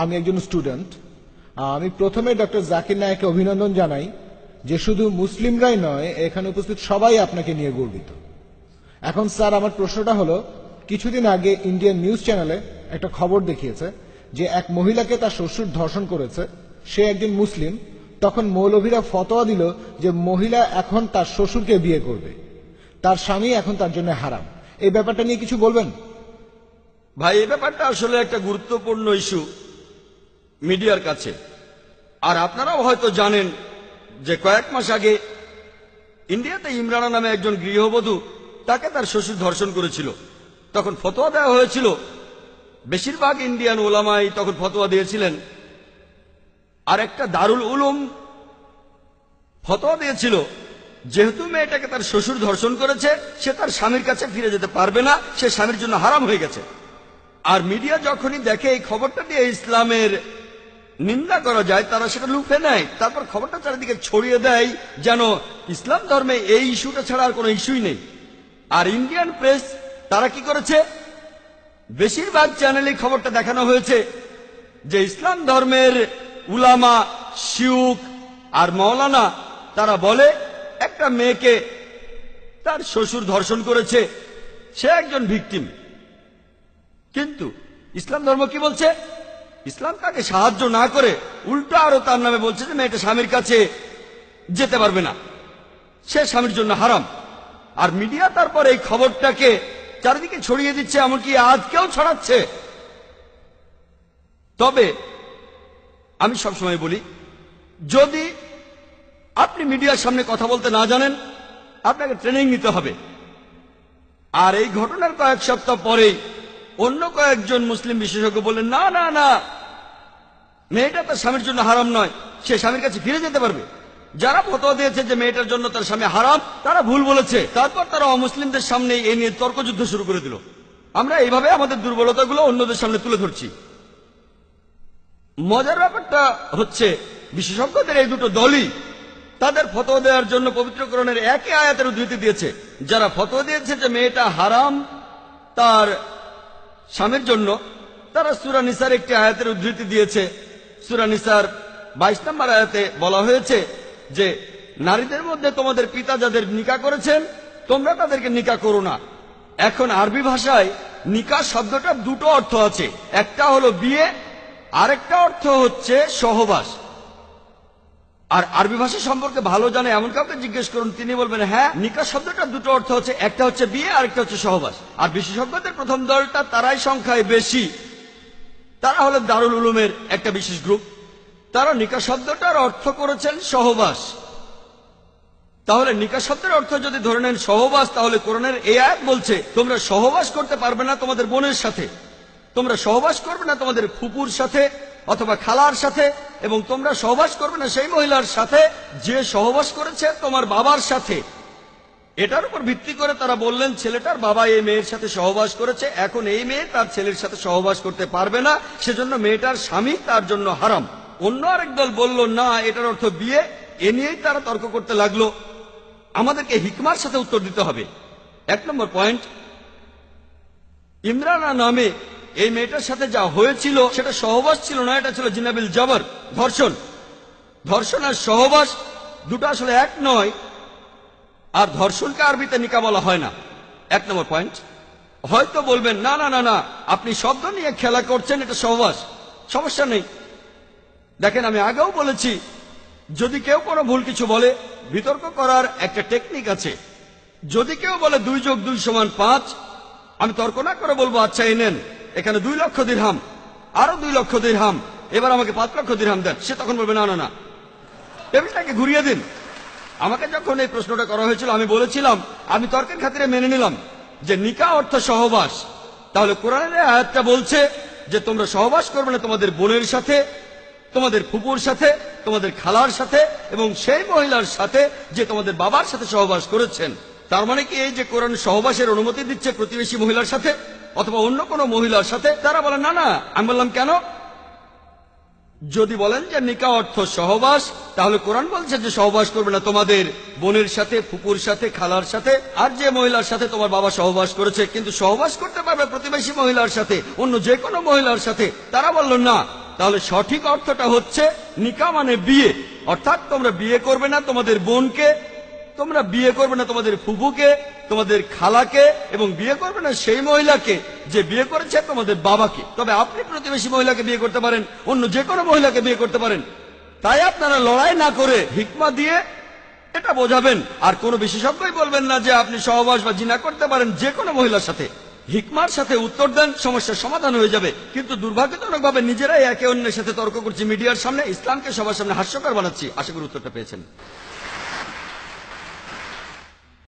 আমি একজন স্টুডেন্ট আমি প্রথমে ডক্টর জাকির নায়ককে অভিনন্দন জানাই যে শুধু মুসলিমরাই নয় এখানে উপস্থিত সবাই আপনাকে নিয়ে গর্বিত এখন স্যার আমার প্রশ্নটা হলো কিছুদিন আগে ইন্ডিয়ান নিউজ চ্যানেলে একটা খবর দেখিয়েছে যে এক মহিলাকে তার শ্বশুর ধর্ষণ করেছে সে একজন মুসলিম তখন মৌলভীরা ফতোয়া দিল যে মহিলা এখন তার শ্বশুরকে বিয়ে করবে তার স্বামী এখন তার জন্য হারাম এই ব্যাপারটা নিয়ে কিছু বলবেন ভাই এই ব্যাপারটা আসলে একটা গুরুত্বপূর্ণ ইস্যু মিডিয়ার কাছে আর আপনারাও হয়তো জানেন যে কয়েক মাস আগে ইন্ডিয়াতে ইমরানা নামে একজন গৃহবধূ তাকে তার শ্বশুর ধর্ষণ করেছিল তখন ফতোয়া দেওয়া হয়েছিল বেশিরভাগ ইন্ডিয়ান ওলামাই তখন ফতোয়া দিয়েছিলেন আর একটা দারুল উলুম ফতোয়া দিয়েছিল যেহেতু মেয়েটাকে তার শ্বশুর ধর্ষণ করেছে সে তার স্বামীর কাছে ফিরে যেতে পারবে না সে স্বামীর জন্য হারাম হয়ে গেছে আর মিডিয়া যখনই দেখে এই খবরটা নিয়ে ইসলামের নিন্দা করা যায় তারা সেটা লুফে নেয় তারপর খবরটা চারিদিকে ছড়িয়ে দেয় যেন ইসলাম ধর্মে এই ইস্যুটা ছাড়া আর কোনো ইস্যুই নেই আর ইন্ডিয়ান প্রেস তারা কি করেছে বেশিরভাগ চ্যানেলে খবরটা দেখানো হয়েছে যে ইসলাম ধর্মের উলামা শিউক আর মৌলানা তারা বলে একটা মেয়েকে তার শ্বশুর ধর্ষণ করেছে সে একজন ভিকটিম কিন্তু ইসলাম ধর্ম কি বলছে ইসলাম তাকে সাহায্য না করে উল্টো আরো তার নামে বলছে যে মেয়েটা স্বামীর কাছে যেতে পারবে না সে স্বামীর জন্য হারাম আর মিডিয়া তারপর এই খবরটাকে চারিদিকে ছড়িয়ে দিচ্ছে এমনকি আজকেও ছড়াচ্ছে তবে আমি সবসময় বলি যদি আপনি মিডিয়ার সামনে কথা বলতে না জানেন আপনাকে ট্রেনিং নিতে হবে আর এই ঘটনার কয়েক সপ্তাহ পরেই অন্য কয়েকজন মুসলিম বিশেষজ্ঞ বললেন না না না মেয়েটা তার স্বামীর জন্য হারাম নয় সে স্বামীর কাছে ফিরে যেতে পারবে যারা ফটো দিয়েছে যে মেয়েটার জন্য তার স্বামী হারাম তারা ভুল বলেছে তারপর তারা অমুসলিমদের সামনে এ নিয়ে তর্কযুদ্ধ শুরু করে দিল আমরা এইভাবে আমাদের দুর্বলতাগুলো অন্যদের সামনে তুলে ধরছি মজার ব্যাপারটা হচ্ছে বিশেষজ্ঞদের এই দুটো দলই তাদের ফটো দেওয়ার জন্য পবিত্রকরণের একই আয়াতের উদ্ধৃতি দিয়েছে যারা ফটো দিয়েছে যে মেয়েটা হারাম তার স্বামীর জন্য তারা সুরানিসার একটি আয়াতের উদ্ধৃতি দিয়েছে সুরানিসার বাইশ নম্বর আয়াতে বলা হয়েছে যে নারীদের মধ্যে তোমাদের পিতা যাদের নিকা করেছেন তোমরা তাদেরকে নিকা করো না এখন আরবি ভাষায় নিকা শব্দটা দুটো অর্থ আছে একটা হলো বিয়ে আরেকটা অর্থ হচ্ছে সহবাস আর আরবি ভাষা সম্পর্কে ভালো জানে এমন কাউকে জিজ্ঞেস করুন তিনি বলবেন হ্যাঁ নিকা শব্দটা দুটো অর্থ হচ্ছে একটা হচ্ছে বিয়ে আর একটা হচ্ছে সহবাস আর বিশেষজ্ঞদের প্রথম দলটা তারাই সংখ্যায় বেশি তারা হলেন দারুল উলুমের একটা বিশেষ গ্রুপ তারা নিকা শব্দটার অর্থ করেছেন সহবাস তাহলে নিকা শব্দের অর্থ যদি ধরে নেন সহবাস তাহলে কোরনের এ আয় বলছে তোমরা সহবাস করতে পারবে না তোমাদের বোনের সাথে তোমরা সহবাস করবে না তোমাদের ফুপুর সাথে অথবা খালার সাথে এবং তোমরা সহবাস করবে না সেই মহিলার সাথে যে সহবাস করেছে তোমার বাবার সাথে এটার উপর ভিত্তি করে তারা বললেন ছেলেটার বাবা এই মেয়ের সাথে সহবাস করেছে এখন এই মেয়ে তার ছেলের সাথে সহবাস করতে পারবে না সেজন্য মেয়েটার স্বামী তার জন্য হারাম অন্য আরেক দল বলল না এটার অর্থ বিয়ে এ নিয়েই তারা তর্ক করতে লাগলো আমাদেরকে হিকমার সাথে উত্তর দিতে হবে এক নম্বর পয়েন্ট ইমরানা নামে এই মেয়েটার সাথে যা হয়েছিল সেটা সহবাস ছিল না এটা ছিল জিনাবিল জবর ধর্ষণ ধর্ষণ আর সহবাস দুটো আসলে এক নয় আর ধর্ষণকে আরবিতে নিকা বলা হয় না এক নম্বর পয়েন্ট হয়তো বলবেন না না না না আপনি শব্দ নিয়ে খেলা করছেন এটা সহবাস সমস্যা নেই দেখেন আমি আগেও বলেছি যদি কেউ কোনো ভুল কিছু বলে বিতর্ক করার একটা টেকনিক আছে যদি কেউ বলে দুই যোগ দুই সমান পাঁচ আমি তর্ক না করে বলবো আচ্ছা এই নেন এখানে দুই লক্ষ দিরহাম আরো দুই লক্ষ দিরহাম এবার আমাকে পাঁচ লক্ষ দিরহাম দেন সে তখন বলবে না না না টেবিলটাকে ঘুরিয়ে দিন আমাকে যখন এই প্রশ্নটা করা হয়েছিল আমি বলেছিলাম আমি তর্কের খাতিরে মেনে নিলাম যে নিকা অর্থ সহবাস তাহলে কোরআনের আয়াতটা বলছে যে তোমরা সহবাস করবে না তোমাদের বোনের সাথে তোমাদের ফুপুর সাথে তোমাদের খালার সাথে এবং সেই মহিলার সাথে যে তোমাদের বাবার সাথে সহবাস করেছেন তার মানে কি এই যে কোরআন সহবাসের অনুমতি দিচ্ছে প্রতিবেশী মহিলার সাথে অথবা অন্য কোন মহিলার সাথে তারা বলে না না আমি বললাম কেন যদি বলেন যে নিকা অর্থ সহবাস তাহলে কোরআন বলছে যে সহবাস করবে না তোমাদের বোনের সাথে ফুপুর সাথে খালার সাথে আর যে মহিলার সাথে তোমার বাবা সহবাস করেছে কিন্তু সহবাস করতে পারবে প্রতিবেশী মহিলার সাথে অন্য যে কোনো মহিলার সাথে তারা বলল না তাহলে সঠিক অর্থটা হচ্ছে নিকা মানে বিয়ে অর্থাৎ তোমরা বিয়ে করবে না তোমাদের বোনকে তোমরা বিয়ে করবে না তোমাদের ফুফুকে তোমাদের খালাকে এবং বিয়ে করবে না সেই মহিলাকে যে বিয়ে করেছে তোমাদের বাবাকে তবে আপনি প্রতিবেশী মহিলাকে বিয়ে করতে পারেন অন্য যে কোনো মহিলাকে বিয়ে করতে পারেন তাই আপনারা লড়াই না করে হিকমা দিয়ে এটা বোঝাবেন আর কোনো বিশেষজ্ঞই বলবেন না যে আপনি সহবাস বা জিনা করতে পারেন যে কোনো মহিলার সাথে হিকমার সাথে উত্তর দেন সমস্যার সমাধান হয়ে যাবে কিন্তু দুর্ভাগ্যজনক ভাবে নিজেরাই একে অন্যের সাথে তর্ক করছি মিডিয়ার সামনে ইসলামকে সবার সামনে হাস্যকর বানাচ্ছি আশা করি উত্তরটা পেয়েছেন